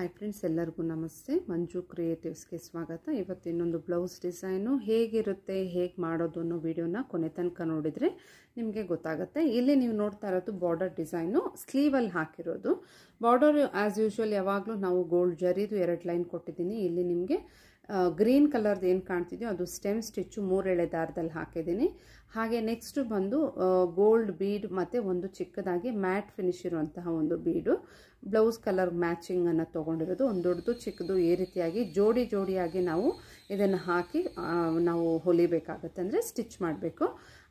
hi friends ಎಲ್ಲರಿಗೂ ನಮಸ್ತೆ ಮಂಜು ಕ್ರಿಯೇಟಿವ್ಸ್ಗೆ ಸ್ವಾಗತ ಇವತ್ತು ಇನ್ನೊಂದು ಬ್ಲೌಸ್ ಡಿಸೈನು ಹೇಗಿರುತ್ತೆ ಹೇಗೆ ಮಾಡೋದು ಅನ್ನೋ ವಿಡಿಯೋನ ಕೊನೆ ತನಕ ನೋಡಿದರೆ ನಿಮಗೆ ಗೊತ್ತಾಗುತ್ತೆ ಇಲ್ಲಿ ನೀವು ನೋಡ್ತಾ ಇರೋದು ಬಾರ್ಡರ್ ಡಿಸೈನು ಸ್ಲೀವಲ್ಲಿ ಹಾಕಿರೋದು ಬಾರ್ಡರ್ ಆ್ಯಸ್ ಯೂಶ್ವಲ್ ಯಾವಾಗಲೂ ನಾವು ಗೋಲ್ಡ್ ಜರಿದು ಎರಡು ಲೈನ್ ಕೊಟ್ಟಿದ್ದೀನಿ ಇಲ್ಲಿ ನಿಮಗೆ ಗ್ರೀನ್ ಕಲರ್ದು ಏನು ಕಾಣ್ತಿದೆಯೋ ಅದು ಸ್ಟೆಮ್ ಸ್ಟಿಚ್ಚು ಮೂರೆಳೆ ದಾರದಲ್ಲಿ ಹಾಕಿದ್ದೀನಿ ಹಾಗೆ ನೆಕ್ಸ್ಟ್ ಬಂದು ಗೋಲ್ಡ್ ಬೀಡ್ ಮತ್ತು ಒಂದು ಚಿಕ್ಕದಾಗಿ ಮ್ಯಾಟ್ ಫಿನಿಶ್ ಇರುವಂತಹ ಒಂದು ಬೀಡು ಬ್ಲೌಸ್ ಕಲರ್ ಮ್ಯಾಚಿಂಗನ್ನು ತೊಗೊಂಡಿರೋದು ಒಂದು ದೊಡ್ಡದು ಚಿಕ್ಕದು ಈ ರೀತಿಯಾಗಿ ಜೋಡಿ ಜೋಡಿಯಾಗಿ ನಾವು ಇದನ್ನು ಹಾಕಿ ನಾವು ಹೊಲಿಬೇಕಾಗತ್ತೆ ಅಂದರೆ ಸ್ಟಿಚ್ ಮಾಡಬೇಕು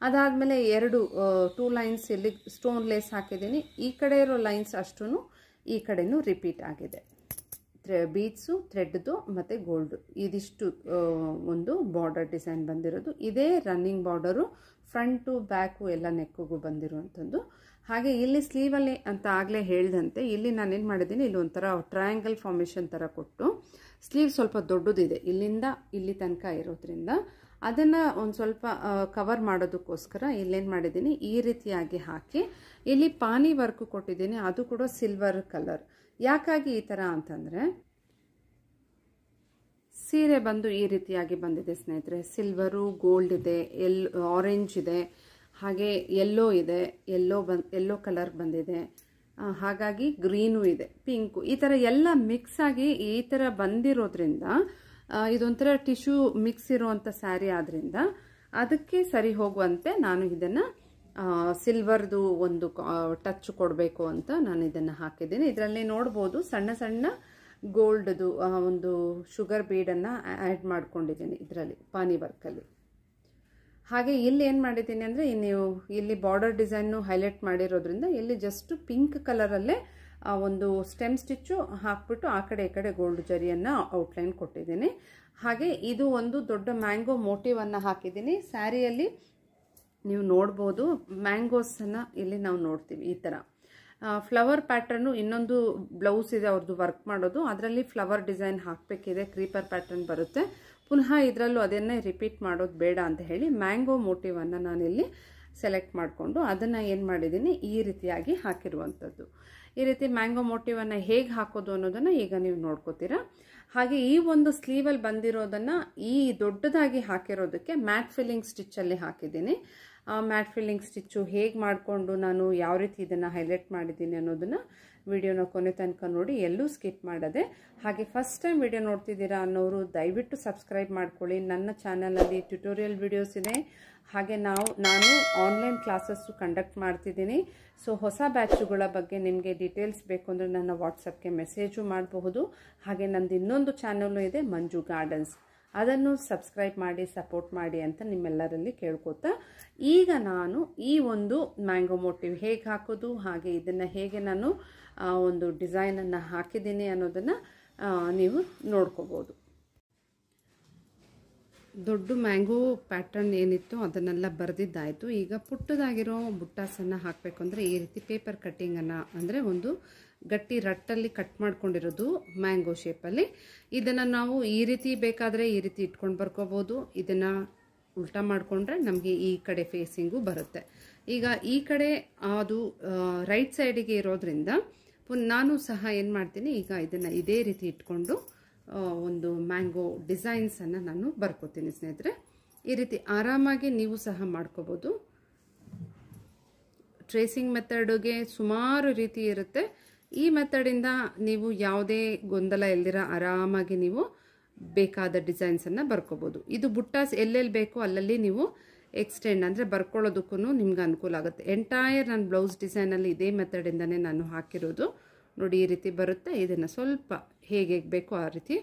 ಅದಾದಮೇಲೆ ಎರಡು ಟೂ ಲೈನ್ಸ್ ಇಲ್ಲಿ ಸ್ಟೋನ್ ಲೇಸ್ ಹಾಕಿದ್ದೀನಿ ಈ ಕಡೆ ಇರೋ ಲೈನ್ಸ್ ಅಷ್ಟೂ ಈ ಕಡೆಯೂ ರಿಪೀಟ್ ಆಗಿದೆ ಬೀಡ್ಸು ಥ್ರೆಡ್ದು ಮತ್ತು ಗೋಲ್ಡು ಇದಿಷ್ಟು ಒಂದು ಬಾರ್ಡರ್ ಡಿಸೈನ್ ಬಂದಿರೋದು ಇದೇ ರನ್ನಿಂಗ್ ಬಾರ್ಡರು ಫ್ರಂಟು ಬ್ಯಾಕು ಎಲ್ಲ ನೆಕ್ಕಿಗೂ ಬಂದಿರುವಂಥದ್ದು ಹಾಗೆ ಇಲ್ಲಿ ಸ್ಲೀವಲ್ಲಿ ಅಂತ ಆಗಲೇ ಹೇಳಿದಂತೆ ಇಲ್ಲಿ ನಾನೇನು ಮಾಡಿದ್ದೀನಿ ಇಲ್ಲಿ ಒಂಥರ ಟ್ರಯಾಂಗಲ್ ಫಾರ್ಮೇಷನ್ ಥರ ಕೊಟ್ಟು ಸ್ಲೀವ್ ಸ್ವಲ್ಪ ದೊಡ್ಡದಿದೆ ಇಲ್ಲಿಂದ ಇಲ್ಲಿ ತನಕ ಇರೋದ್ರಿಂದ ಅದನ್ನು ಒಂದು ಸ್ವಲ್ಪ ಕವರ್ ಮಾಡೋದಕ್ಕೋಸ್ಕರ ಇಲ್ಲೇನು ಮಾಡಿದ್ದೀನಿ ಈ ರೀತಿಯಾಗಿ ಹಾಕಿ ಇಲ್ಲಿ ಪಾನಿ ವರ್ಕು ಕೊಟ್ಟಿದ್ದೀನಿ ಅದು ಕೂಡ ಸಿಲ್ವರ್ ಕಲರ್ ಯಾಕಾಗಿ ಈ ಥರ ಅಂತಂದರೆ ಸೀರೆ ಬಂದು ಈ ರೀತಿಯಾಗಿ ಬಂದಿದೆ ಸ್ನೇಹಿತರೆ ಸಿಲ್ವರು ಗೋಲ್ಡ್ ಇದೆ ಎಲ್ ಆರೆಂಜ್ ಇದೆ ಹಾಗೆ ಎಲ್ಲೋ ಇದೆ ಎಲ್ಲೋ ಬನ್ ಎಲ್ಲೋ ಕಲರ್ ಬಂದಿದೆ ಹಾಗಾಗಿ ಗ್ರೀನು ಇದೆ ಪಿಂಕು ಈ ಥರ ಎಲ್ಲ ಮಿಕ್ಸ್ ಆಗಿ ಈ ಥರ ಬಂದಿರೋದ್ರಿಂದ ಇದೊಂಥರ ಟಿಶ್ಯೂ ಮಿಕ್ಸ್ ಇರುವಂಥ ಸ್ಯಾರಿ ಆದ್ರಿಂದ ಅದಕ್ಕೆ ಸರಿ ಹೋಗುವಂತೆ ನಾನು ಇದನ್ನು ಸಿಲ್ವರ್ದು ಒಂದು ಟಚ್ ಕೊಡಬೇಕು ಅಂತ ನಾನು ಇದನ್ನು ಹಾಕಿದ್ದೀನಿ ಇದರಲ್ಲಿ ನೋಡ್ಬೋದು ಸಣ್ಣ ಸಣ್ಣ ಗೋಲ್ಡ್ದು ಒಂದು ಶುಗರ್ ಬೀಡನ್ನು ಆ್ಯಡ್ ಮಾಡ್ಕೊಂಡಿದ್ದೀನಿ ಇದರಲ್ಲಿ ಪಾನಿ ವರ್ಕಲ್ಲಿ ಹಾಗೆ ಇಲ್ಲಿ ಏನು ಮಾಡಿದ್ದೀನಿ ಅಂದರೆ ನೀವು ಇಲ್ಲಿ ಬಾರ್ಡರ್ ಡಿಸೈನ್ನು ಹೈಲೈಟ್ ಮಾಡಿರೋದ್ರಿಂದ ಇಲ್ಲಿ ಜಸ್ಟ್ ಪಿಂಕ್ ಕಲರಲ್ಲೇ ಒಂದು ಸ್ಟೆಮ್ ಸ್ಟಿಚ್ಚು ಹಾಕ್ಬಿಟ್ಟು ಆ ಕಡೆ ಈ ಕಡೆ ಗೋಲ್ಡ್ ಜರಿಯನ್ನು ಔಟ್ಲೈನ್ ಕೊಟ್ಟಿದ್ದೀನಿ ಹಾಗೆ ಇದು ಒಂದು ದೊಡ್ಡ ಮ್ಯಾಂಗೋ ಮೋಟಿವನ್ನು ಹಾಕಿದ್ದೀನಿ ಸ್ಯಾರಿಯಲ್ಲಿ ನೀವು ನೋಡ್ಬೋದು ಮ್ಯಾಂಗೋಸನ್ನು ಇಲ್ಲಿ ನಾವು ನೋಡ್ತೀವಿ ಈ ಥರ ಫ್ಲವರ್ ಪ್ಯಾಟ್ರನ್ನು ಇನ್ನೊಂದು ಬ್ಲೌಸ್ ಇದೆ ಅವ್ರದ್ದು ವರ್ಕ್ ಮಾಡೋದು ಅದರಲ್ಲಿ ಫ್ಲವರ್ ಡಿಸೈನ್ ಹಾಕಬೇಕಿದೆ ಕ್ರೀಪರ್ ಪ್ಯಾಟ್ರನ್ ಬರುತ್ತೆ ಪುನಃ ಇದರಲ್ಲೂ ಅದನ್ನೇ ರಿಪೀಟ್ ಮಾಡೋದು ಬೇಡ ಅಂತ ಹೇಳಿ ಮ್ಯಾಂಗೋ ಮೋಟಿವನ್ನು ನಾನಿಲ್ಲಿ ಸೆಲೆಕ್ಟ್ ಮಾಡಿಕೊಂಡು ಅದನ್ನು ಏನು ಮಾಡಿದ್ದೀನಿ ಈ ರೀತಿಯಾಗಿ ಹಾಕಿರುವಂಥದ್ದು ಈ ರೀತಿ ಮ್ಯಾಂಗೋ ಮೋಟಿವನ್ನು ಹೇಗೆ ಹಾಕೋದು ಅನ್ನೋದನ್ನು ಈಗ ನೀವು ನೋಡ್ಕೋತೀರಾ ಹಾಗೆ ಈ ಒಂದು ಸ್ಲೀವಲ್ಲಿ ಬಂದಿರೋದನ್ನು ಈ ದೊಡ್ಡದಾಗಿ ಹಾಕಿರೋದಕ್ಕೆ ಮ್ಯಾಟ್ ಫಿಲ್ಲಿಂಗ್ ಸ್ಟಿಚ್ಚಲ್ಲಿ ಹಾಕಿದ್ದೀನಿ ಮ್ಯಾಟ್ ಫಿಲ್ಲಿಂಗ್ ಸ್ಟಿಚ್ಚು ಹೇಗೆ ಮಾಡಿಕೊಂಡು ನಾನು ಯಾವ ರೀತಿ ಇದನ್ನು ಹೈಲೈಟ್ ಮಾಡಿದ್ದೀನಿ ಅನ್ನೋದನ್ನು ವಿಡಿಯೋನ ಕೊನೆ ತನಕ ನೋಡಿ ಎಲ್ಲೂ ಸ್ಕಿಪ್ ಮಾಡದೆ ಹಾಗೆ ಫಸ್ಟ್ ಟೈಮ್ ವಿಡಿಯೋ ನೋಡ್ತಿದ್ದೀರಾ ಅನ್ನೋರು ದಯವಿಟ್ಟು ಸಬ್ಸ್ಕ್ರೈಬ್ ಮಾಡ್ಕೊಳ್ಳಿ ನನ್ನ ಚಾನಲಲ್ಲಿ ಟ್ಯುಟೋರಿಯಲ್ ವಿಡಿಯೋಸ್ ಇದೆ ಹಾಗೆ ನಾವು ನಾನು ಆನ್ಲೈನ್ ಕ್ಲಾಸಸ್ಸು ಕಂಡಕ್ಟ್ ಮಾಡ್ತಿದ್ದೀನಿ ಸೊ ಹೊಸ ಬ್ಯಾಚುಗಳ ಬಗ್ಗೆ ನಿಮಗೆ ಡೀಟೇಲ್ಸ್ ಬೇಕು ಅಂದರೆ ನನ್ನ ವಾಟ್ಸಪ್ಗೆ ಮೆಸೇಜು ಮಾಡಬಹುದು ಹಾಗೆ ನಂದು ಇನ್ನೊಂದು ಚಾನಲ್ಲೂ ಇದೆ ಮಂಜು ಗಾರ್ಡನ್ಸ್ ಅದನ್ನು ಸಬ್ಸ್ಕ್ರೈಬ್ ಮಾಡಿ ಸಪೋರ್ಟ್ ಮಾಡಿ ಅಂತ ನಿಮ್ಮೆಲ್ಲರಲ್ಲಿ ಕೇಳ್ಕೊತಾ ಈಗ ನಾನು ಈ ಒಂದು ಮ್ಯಾಂಗೋ ಮೋಟಿವ್ ಹೇಗೆ ಹಾಕೋದು ಹಾಗೆ ಇದನ್ನು ಹೇಗೆ ನಾನು ಒಂದು ಡಿಸೈನನ್ನು ಹಾಕಿದ್ದೀನಿ ಅನ್ನೋದನ್ನು ನೀವು ನೋಡ್ಕೋಬೋದು ದೊಡ್ಡ ಮ್ಯಾಂಗೋ ಪ್ಯಾಟರ್ನ್ ಏನಿತ್ತು ಅದನ್ನೆಲ್ಲ ಬರೆದಿದ್ದಾಯಿತು ಈಗ ಪುಟ್ಟದಾಗಿರೋ ಬುಟ್ಟಾಸನ್ನು ಹಾಕಬೇಕು ಅಂದರೆ ಈ ರೀತಿ ಪೇಪರ್ ಕಟ್ಟಿಂಗನ್ನು ಅಂದರೆ ಒಂದು ಗಟ್ಟಿ ರಟ್ಟಲ್ಲಿ ಕಟ್ ಮಾಡ್ಕೊಂಡಿರೋದು ಮ್ಯಾಂಗೋ ಶೇಪಲ್ಲಿ ಇದನ್ನು ನಾವು ಈ ರೀತಿ ಬೇಕಾದರೆ ಈ ರೀತಿ ಇಟ್ಕೊಂಡು ಬರ್ಕೋಬೋದು ಇದನ್ನು ಉಲ್ಟಾ ಮಾಡಿಕೊಂಡ್ರೆ ನಮಗೆ ಈ ಕಡೆ ಫೇಸಿಂಗು ಬರುತ್ತೆ ಈಗ ಈ ಕಡೆ ಅದು ರೈಟ್ ಸೈಡಿಗೆ ಇರೋದ್ರಿಂದ ನಾನು ಸಹ ಏನು ಮಾಡ್ತೀನಿ ಈಗ ಇದನ್ನು ಇದೇ ರೀತಿ ಇಟ್ಕೊಂಡು ಒಂದು ಮ್ಯಾಂಗೋ ಡಿಸೈನ್ಸನ್ನು ನಾನು ಬರ್ಕೋತೀನಿ ಸ್ನೇಹಿತರೆ ಈ ರೀತಿ ಆರಾಮಾಗಿ ನೀವು ಸಹ ಮಾಡ್ಕೋಬೋದು ಟ್ರೇಸಿಂಗ್ ಮೆಥಡ್ಗೆ ಸುಮಾರು ರೀತಿ ಇರುತ್ತೆ ಈ ಮೆಥಡಿಂದ ನೀವು ಯಾವುದೇ ಗೊಂದಲ ಇಲ್ದಿರ ಆರಾಮಾಗಿ ನೀವು ಬೇಕಾದ ಡಿಸೈನ್ಸನ್ನು ಬರ್ಕೋಬೋದು ಇದು ಬುಟ್ಟಾಸ್ ಎಲ್ಲೆಲ್ಲಿ ಬೇಕೋ ಅಲ್ಲಲ್ಲಿ ನೀವು ಎಕ್ಸ್ಟೆಂಡ್ ಅಂದರೆ ಬರ್ಕೊಳ್ಳೋದಕ್ಕೂ ನಿಮ್ಗೆ ಅನುಕೂಲ ಆಗುತ್ತೆ ಎಂಟೈರ್ ನನ್ನ ಬ್ಲೌಸ್ ಡಿಸೈನಲ್ಲಿ ಇದೇ ಮೆಥಡಿಂದನೇ ನಾನು ಹಾಕಿರೋದು ನೋಡಿ ಈ ರೀತಿ ಬರುತ್ತೆ ಇದನ್ನು ಸ್ವಲ್ಪ ಹೇಗೆ ಬೇಕೋ ಆ ರೀತಿ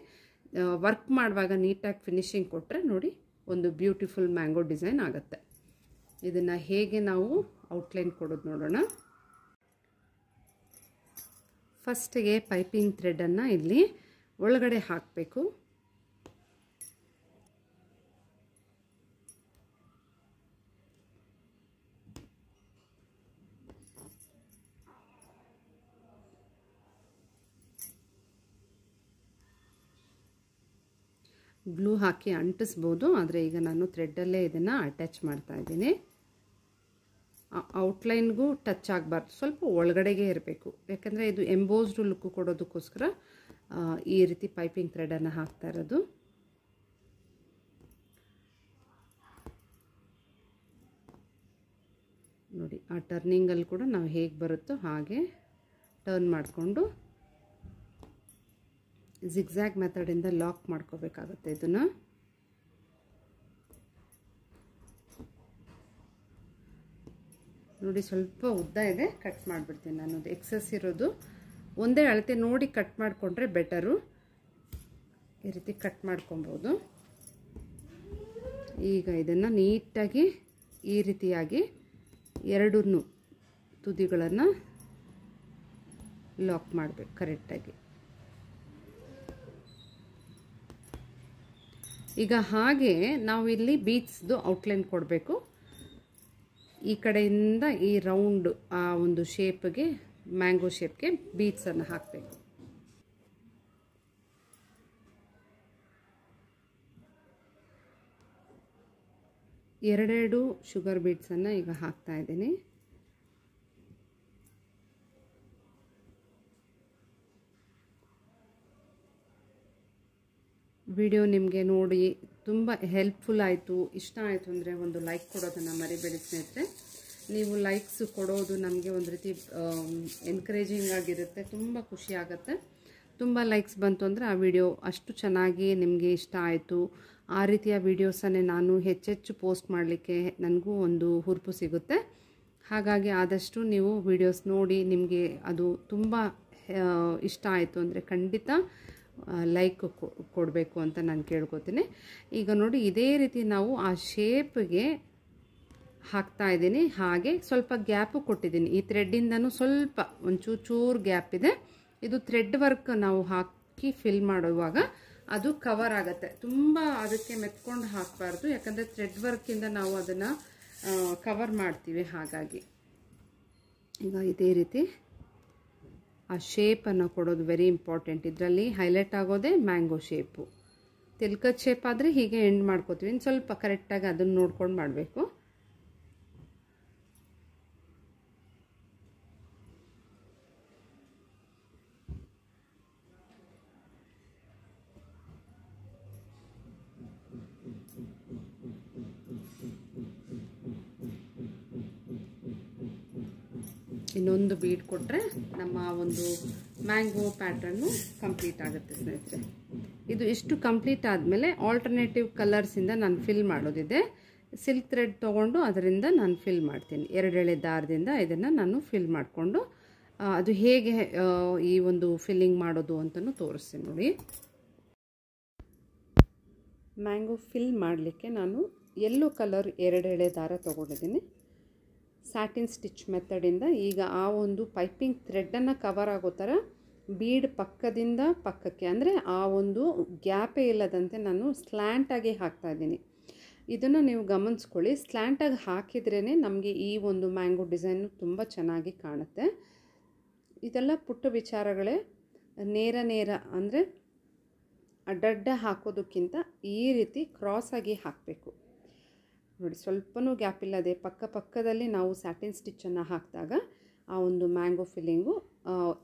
ವರ್ಕ್ ಮಾಡುವಾಗ ನೀಟಾಗಿ ಫಿನಿಶಿಂಗ್ ಕೊಟ್ಟರೆ ನೋಡಿ ಒಂದು ಬ್ಯೂಟಿಫುಲ್ ಮ್ಯಾಂಗೋ ಡಿಸೈನ್ ಆಗುತ್ತೆ ಇದನ್ನು ಹೇಗೆ ನಾವು ಔಟ್ಲೈನ್ ಕೊಡೋದು ನೋಡೋಣ ಫಸ್ಟಿಗೆ ಪೈಪಿಂಗ್ ಥ್ರೆಡನ್ನು ಇಲ್ಲಿ ಒಳಗಡೆ ಹಾಕಬೇಕು ಗ್ಲೂ ಹಾಕಿ ಅಂಟಿಸ್ಬೋದು ಆದರೆ ಈಗ ನಾನು ಥ್ರೆಡ್ಡಲ್ಲೇ ಇದನ್ನು ಅಟ್ಯಾಚ್ ಮಾಡ್ತಾ ಇದ್ದೀನಿ ಔಟ್ಲೈನ್ಗೂ ಟಚ್ ಆಗಬಾರ್ದು ಸ್ವಲ್ಪ ಒಳಗಡೆಗೆ ಇರಬೇಕು ಯಾಕಂದರೆ ಇದು ಎಂಬೋಸ್ಡ್ ಲುಕ್ಕು ಕೊಡೋದಕ್ಕೋಸ್ಕರ ಈ ರೀತಿ ಪೈಪಿಂಗ್ ಥ್ರೆಡನ್ನು ಹಾಕ್ತಾ ಇರೋದು ನೋಡಿ ಆ ಟರ್ನಿಂಗಲ್ಲಿ ಕೂಡ ನಾವು ಹೇಗೆ ಬರುತ್ತೋ ಹಾಗೆ ಟರ್ನ್ ಮಾಡಿಕೊಂಡು ಝಿಗ್ಝ್ಯಾಗ್ ಮೆಥಡಿಂದ ಲಾಕ್ ಮಾಡ್ಕೋಬೇಕಾಗುತ್ತೆ ಇದನ್ನು ನೋಡಿ ಸ್ವಲ್ಪ ಉದ್ದ ಇದೆ ಕಟ್ ಮಾಡಿಬಿಡ್ತೀನಿ ನಾನು ಎಕ್ಸಸ್ ಇರೋದು ಒಂದೇ ಅಳತೆ ನೋಡಿ ಕಟ್ ಮಾಡಿಕೊಂಡ್ರೆ ಬೆಟರು ಈ ರೀತಿ ಕಟ್ ಮಾಡ್ಕೊಬೋದು ಈಗ ಇದನ್ನು ನೀಟಾಗಿ ಈ ರೀತಿಯಾಗಿ ಎರಡೂ ತುದಿಗಳನ್ನು ಲಾಕ್ ಮಾಡಬೇಕು ಕರೆಕ್ಟಾಗಿ ಈಗ ಹಾಗೆ ನಾವು ಇಲ್ಲಿ ಬೀಚ್ದು ಔಟ್ಲೈನ್ ಕೊಡಬೇಕು ಈ ಕಡೆಯಿಂದ ಈ ರೌಂಡ್ ಆ ಒಂದು ಶೇಪ್ಗೆ ಮ್ಯಾಂಗೋ ಶೇಪ್ಗೆ ಬೀಟ್ಸನ್ನು ಹಾಕಬೇಕು ಎರಡೆರಡು ಶುಗರ್ ಬೀಟ್ಸನ್ನು ಈಗ ಹಾಕ್ತಾ ಇದ್ದೀನಿ ವಿಡಿಯೋ ನಿಮಗೆ ನೋಡಿ ತುಂಬ ಹೆಲ್ಪ್ಫುಲ್ ಆಯಿತು ಇಷ್ಟ ಆಯಿತು ಅಂದರೆ ಒಂದು ಲೈಕ್ ಕೊಡೋದನ್ನು ಮರಿಬೇಡಿ ಸ್ನೇಹಿತರೆ ನೀವು ಲೈಕ್ಸ್ ಕೊಡೋದು ನಮಗೆ ಒಂದು ರೀತಿ ಎನ್ಕರೇಜಿಂಗ್ ಆಗಿರುತ್ತೆ ತುಂಬ ಖುಷಿ ಆಗುತ್ತೆ ತುಂಬ ಲೈಕ್ಸ್ ಬಂತು ಅಂದರೆ ಆ ವಿಡಿಯೋ ಅಷ್ಟು ಚೆನ್ನಾಗಿ ನಿಮಗೆ ಇಷ್ಟ ಆಯಿತು ಆ ರೀತಿಯ ವಿಡಿಯೋಸನ್ನೇ ನಾನು ಹೆಚ್ಚೆಚ್ಚು ಪೋಸ್ಟ್ ಮಾಡಲಿಕ್ಕೆ ನನಗೂ ಒಂದು ಹುರುಪು ಸಿಗುತ್ತೆ ಹಾಗಾಗಿ ಆದಷ್ಟು ನೀವು ವಿಡಿಯೋಸ್ ನೋಡಿ ನಿಮಗೆ ಅದು ತುಂಬ ಇಷ್ಟ ಆಯಿತು ಅಂದರೆ ಖಂಡಿತ ಲೈಕ್ ಕೊಡಬೇಕು ಅಂತ ನಾನು ಕೇಳ್ಕೊತೀನಿ ಈಗ ನೋಡಿ ಇದೇ ರೀತಿ ನಾವು ಆ ಶೇಪ್ಗೆ ಹಾಕ್ತಾ ಇದ್ದೀನಿ ಹಾಗೆ ಸ್ವಲ್ಪ ಗ್ಯಾಪು ಕೊಟ್ಟಿದ್ದೀನಿ ಈ ಥ್ರೆಡ್ಡಿಂದನೂ ಸ್ವಲ್ಪ ಒಂದು ಚೂರು ಗ್ಯಾಪ್ ಇದೆ ಇದು ಥ್ರೆಡ್ ವರ್ಕ್ ನಾವು ಹಾಕಿ ಫಿಲ್ ಮಾಡುವಾಗ ಅದು ಕವರ್ ಆಗುತ್ತೆ ತುಂಬ ಅದಕ್ಕೆ ಮೆತ್ಕೊಂಡು ಹಾಕಬಾರ್ದು ಯಾಕಂದರೆ ಥ್ರೆಡ್ ವರ್ಕಿಂದ ನಾವು ಅದನ್ನು ಕವರ್ ಮಾಡ್ತೀವಿ ಹಾಗಾಗಿ ಈಗ ಇದೇ ರೀತಿ ಆ ಶೇಪನ್ನು ಕೊಡೋದು ವೆರಿ ಇಂಪಾರ್ಟೆಂಟ್ ಇದರಲ್ಲಿ ಹೈಲೈಟ್ ಆಗೋದೇ ಮ್ಯಾಂಗೋ ಶೇಪು ತಿಲ್ಕದ ಶೇಪ್ ಆದರೆ ಹೀಗೆ ಎಂಡ್ ಮಾಡ್ಕೋತೀವಿ ಇನ್ನು ಸ್ವಲ್ಪ ಕರೆಕ್ಟಾಗಿ ಅದನ್ನು ನೋಡ್ಕೊಂಡು ಮಾಡಬೇಕು ಇನ್ನೊಂದು ಬೀಡ್ ಕೊಟ್ಟರೆ ನಮ್ಮ ಒಂದು ಮ್ಯಾಂಗೋ ಪ್ಯಾಟ್ರನ್ನು ಕಂಪ್ಲೀಟ್ ಆಗುತ್ತೆ ಸ್ನೇಹಿತರೆ ಇದು ಇಷ್ಟು ಕಂಪ್ಲೀಟ್ ಆದಮೇಲೆ ಆಲ್ಟರ್ನೇಟಿವ್ ಕಲರ್ಸಿಂದ ನಾನು ಫಿಲ್ ಮಾಡೋದಿದೆ ಸಿಲ್ಕ್ ಥ್ರೆಡ್ ತೊಗೊಂಡು ಅದರಿಂದ ನಾನು ಫಿಲ್ ಮಾಡ್ತೀನಿ ಎರಡೆಳೆ ದಾರದಿಂದ ಇದನ್ನು ನಾನು ಫಿಲ್ ಮಾಡಿಕೊಂಡು ಅದು ಹೇಗೆ ಈ ಒಂದು ಫಿಲ್ಲಿಂಗ್ ಮಾಡೋದು ಅಂತಲೂ ತೋರಿಸ್ತೀನಿ ನೋಡಿ ಮ್ಯಾಂಗೋ ಫಿಲ್ ಮಾಡಲಿಕ್ಕೆ ನಾನು ಎಲ್ಲೋ ಕಲರ್ ಎರಡೆಳೆ ದಾರ ತೊಗೊಂಡಿದ್ದೀನಿ ಸ್ಯಾಟಿನ್ ಸ್ಟಿಚ್ ಮೆಥಡಿಂದ ಈಗ ಆ ಒಂದು ಪೈಪಿಂಗ್ ಥ್ರೆಡ್ಡನ್ನು ಕವರ್ ಆಗೋ ಥರ ಬೀಡ್ ಪಕ್ಕದಿಂದ ಪಕ್ಕಕ್ಕೆ ಅಂದರೆ ಆ ಒಂದು ಗ್ಯಾಪೇ ಇಲ್ಲದಂತೆ ನಾನು ಸ್ಲ್ಯಾಂಟಾಗಿ ಇದ್ದೀನಿ ಇದನ್ನು ನೀವು ಗಮನಿಸ್ಕೊಳ್ಳಿ ಸ್ಲ್ಯಾಂಟಾಗಿ ಹಾಕಿದ್ರೇ ನಮಗೆ ಈ ಒಂದು ಮ್ಯಾಂಗೋ ಡಿಸೈನು ತುಂಬ ಚೆನ್ನಾಗಿ ಕಾಣುತ್ತೆ ಇದೆಲ್ಲ ಪುಟ್ಟ ವಿಚಾರಗಳೇ ನೇರ ನೇರ ಅಂದರೆ ಅಡ್ಡಡ್ಡ ಹಾಕೋದಕ್ಕಿಂತ ಈ ರೀತಿ ಕ್ರಾಸಾಗಿ ಹಾಕಬೇಕು ನೋಡಿ ಸ್ವಲ್ಪವೂ ಗ್ಯಾಪ್ ಇಲ್ಲದೆ ಪಕ್ಕ ಪಕ್ಕದಲ್ಲಿ ನಾವು ಸ್ಯಾಟಿನ್ ಸ್ಟಿಚ್ಚನ್ನು ಹಾಕಿದಾಗ ಆ ಒಂದು ಮ್ಯಾಂಗೋ ಫಿಲ್ಲಿಂಗು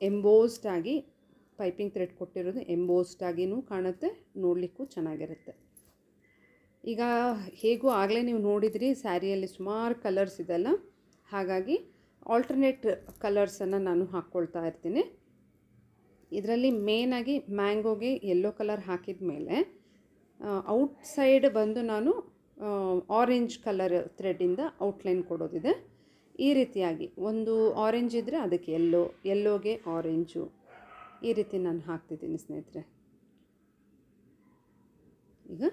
ಎಂಬೋಸ್ಡ್ ಆಗಿ ಪೈಪಿಂಗ್ ಥ್ರೆಡ್ ಕೊಟ್ಟಿರೋದು ಎಂಬೋಸ್ಡ್ ಆಗಿನೂ ಕಾಣುತ್ತೆ ನೋಡಲಿಕ್ಕೂ ಚೆನ್ನಾಗಿರುತ್ತೆ ಈಗ ಹೇಗೂ ಆಗಲೇ ನೀವು ನೋಡಿದ್ರಿ ಸ್ಯಾರಿಯಲ್ಲಿ ಸುಮಾರು ಕಲರ್ಸ್ ಇದೆಲ್ಲ ಹಾಗಾಗಿ ಆಲ್ಟರ್ನೇಟ್ ಕಲರ್ಸನ್ನು ನಾನು ಹಾಕ್ಕೊಳ್ತಾ ಇರ್ತೀನಿ ಇದರಲ್ಲಿ ಮೇನಾಗಿ ಮ್ಯಾಂಗೋಗೆ ಯೆಲ್ಲೋ ಕಲರ್ ಹಾಕಿದ ಮೇಲೆ ಔಟ್ಸೈಡ್ ಬಂದು ನಾನು ಆರೆಂಜ್ ಕಲರ್ ಥ್ರೆಡ್ಡಿಂದ ಔಟ್ಲೈನ್ ಕೊಡೋದಿದೆ ಈ ರೀತಿಯಾಗಿ ಒಂದು ಆರೆಂಜ್ ಇದ್ದರೆ ಅದಕ್ಕೆ ಎಲ್ಲೋ ಎಲ್ಲೋಗೆ ಆರೆಂಜು ಈ ರೀತಿ ನಾನು ಹಾಕ್ತಿದ್ದೀನಿ ಸ್ನೇಹಿತರೆ ಈಗ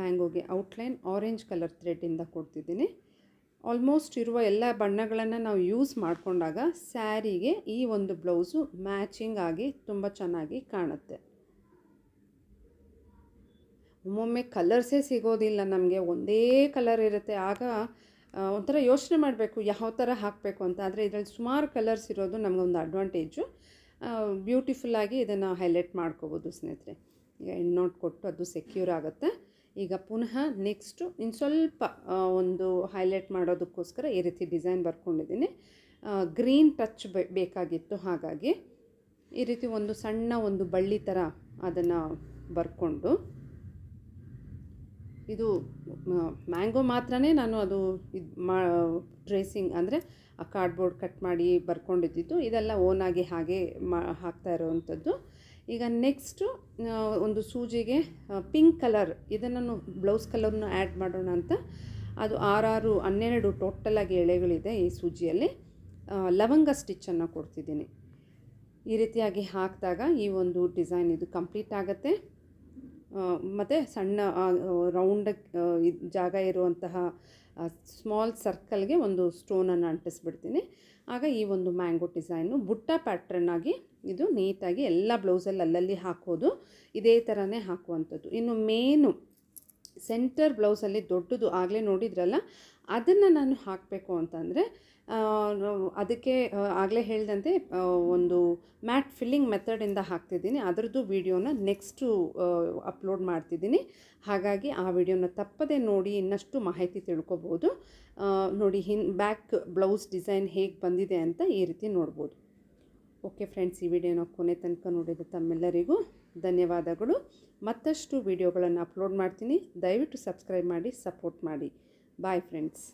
ಮ್ಯಾಂಗೋಗೆ ಔಟ್ಲೈನ್ ಆರೆಂಜ್ ಕಲರ್ ಥ್ರೆಡ್ಡಿಂದ ಕೊಡ್ತಿದ್ದೀನಿ ಆಲ್ಮೋಸ್ಟ್ ಇರುವ ಎಲ್ಲ ಬಣ್ಣಗಳನ್ನು ನಾವು ಯೂಸ್ ಮಾಡಿಕೊಂಡಾಗ ಸ್ಯಾರಿಗೆ ಈ ಒಂದು ಬ್ಲೌಸು ಮ್ಯಾಚಿಂಗ್ ಆಗಿ ತುಂಬ ಚೆನ್ನಾಗಿ ಕಾಣುತ್ತೆ ಒಮ್ಮೊಮ್ಮೆ ಕಲರ್ಸೇ ಸಿಗೋದಿಲ್ಲ ನಮಗೆ ಒಂದೇ ಕಲರ್ ಇರುತ್ತೆ ಆಗ ಒಂಥರ ಯೋಚನೆ ಮಾಡಬೇಕು ಯಾವ ಥರ ಹಾಕಬೇಕು ಅಂತ ಆದರೆ ಇದರಲ್ಲಿ ಸುಮಾರು ಕಲರ್ಸ್ ಇರೋದು ಒಂದು ಅಡ್ವಾಂಟೇಜು ಬ್ಯೂಟಿಫುಲ್ಲಾಗಿ ಇದನ್ನು ಹೈಲೈಟ್ ಮಾಡ್ಕೋಬೋದು ಸ್ನೇಹಿತರೆ ಈಗ ನೋಟ್ ಕೊಟ್ಟು ಅದು ಸೆಕ್ಯೂರ್ ಆಗುತ್ತೆ ಈಗ ಪುನಃ ನೆಕ್ಸ್ಟು ಇನ್ನು ಸ್ವಲ್ಪ ಒಂದು ಹೈಲೈಟ್ ಮಾಡೋದಕ್ಕೋಸ್ಕರ ಈ ರೀತಿ ಡಿಸೈನ್ ಬರ್ಕೊಂಡಿದ್ದೀನಿ ಗ್ರೀನ್ ಟಚ್ ಬೇಕಾಗಿತ್ತು ಹಾಗಾಗಿ ಈ ರೀತಿ ಒಂದು ಸಣ್ಣ ಒಂದು ಬಳ್ಳಿ ಥರ ಅದನ್ನು ಬರ್ಕೊಂಡು ಇದು ಮ್ಯಾಂಗೋ ಮಾತ್ರನೇ ನಾನು ಅದು ಇದು ಮಾ ಟ್ರೇಸಿಂಗ್ ಅಂದರೆ ಆ ಕಾರ್ಡ್ಬೋರ್ಡ್ ಕಟ್ ಮಾಡಿ ಬರ್ಕೊಂಡಿದ್ದಿದ್ದು ಇದೆಲ್ಲ ಓನಾಗಿ ಹಾಗೆ ಮಾ ಹಾಕ್ತಾ ಇರೋವಂಥದ್ದು ಈಗ ನೆಕ್ಸ್ಟು ಒಂದು ಸೂಜಿಗೆ ಪಿಂಕ್ ಕಲರ್ ಇದನ್ನು ಬ್ಲೌಸ್ ಕಲರ್ನ ಆ್ಯಡ್ ಮಾಡೋಣ ಅಂತ ಅದು ಆರಾರು ಹನ್ನೆರಡು ಟೋಟಲಾಗಿ ಎಳೆಗಳಿದೆ ಈ ಸೂಜಿಯಲ್ಲಿ ಲವಂಗ ಸ್ಟಿಚ್ಚನ್ನು ಕೊಡ್ತಿದ್ದೀನಿ ಈ ರೀತಿಯಾಗಿ ಹಾಕಿದಾಗ ಈ ಒಂದು ಡಿಸೈನ್ ಇದು ಕಂಪ್ಲೀಟ್ ಆಗುತ್ತೆ ಮತ್ತು ಸಣ್ಣ ರೌಂಡ್ ಜಾಗ ಇರುವಂತಹ ಸ್ಮಾಲ್ ಸರ್ಕಲ್ಗೆ ಒಂದು ಸ್ಟೋನನ್ನು ಅಂಟಿಸ್ಬಿಡ್ತೀನಿ ಆಗ ಈ ಒಂದು ಮ್ಯಾಂಗೋ ಡಿಸೈನು ಬುಟ್ಟ ಪ್ಯಾಟ್ರನ್ ಆಗಿ ಇದು ನೀಟಾಗಿ ಎಲ್ಲ ಬ್ಲೌಸಲ್ಲಿ ಅಲ್ಲಲ್ಲಿ ಹಾಕೋದು ಇದೇ ಥರನೇ ಹಾಕುವಂಥದ್ದು ಇನ್ನು ಮೇನು ಸೆಂಟರ್ ಬ್ಲೌಸಲ್ಲಿ ದೊಡ್ಡದು ಆಗಲೇ ನೋಡಿದ್ರಲ್ಲ ಅದನ್ನು ನಾನು ಹಾಕಬೇಕು ಅಂತಂದರೆ ಅದಕ್ಕೆ ಆಗಲೇ ಹೇಳಿದಂತೆ ಒಂದು ಮ್ಯಾಟ್ ಫಿಲ್ಲಿಂಗ್ ಮೆಥಡಿಂದ ಹಾಕ್ತಿದ್ದೀನಿ ಅದರದ್ದು ವೀಡಿಯೋನ ನೆಕ್ಸ್ಟು ಅಪ್ಲೋಡ್ ಮಾಡ್ತಿದ್ದೀನಿ ಹಾಗಾಗಿ ಆ ವಿಡಿಯೋನ ತಪ್ಪದೆ ನೋಡಿ ಇನ್ನಷ್ಟು ಮಾಹಿತಿ ತಿಳ್ಕೊಬೋದು ನೋಡಿ ಹಿನ್ ಬ್ಯಾಕ್ ಬ್ಲೌಸ್ ಡಿಸೈನ್ ಹೇಗೆ ಬಂದಿದೆ ಅಂತ ಈ ರೀತಿ ನೋಡ್ಬೋದು ಓಕೆ ಫ್ರೆಂಡ್ಸ್ ಈ ವಿಡಿಯೋನ ಕೊನೆ ತನಕ ನೋಡಿದ ತಮ್ಮೆಲ್ಲರಿಗೂ ಧನ್ಯವಾದಗಳು ಮತ್ತಷ್ಟು ವಿಡಿಯೋಗಳನ್ನು ಅಪ್ಲೋಡ್ ಮಾಡ್ತೀನಿ ದಯವಿಟ್ಟು ಸಬ್ಸ್ಕ್ರೈಬ್ ಮಾಡಿ ಸಪೋರ್ಟ್ ಮಾಡಿ ಬಾಯ್ ಫ್ರೆಂಡ್ಸ್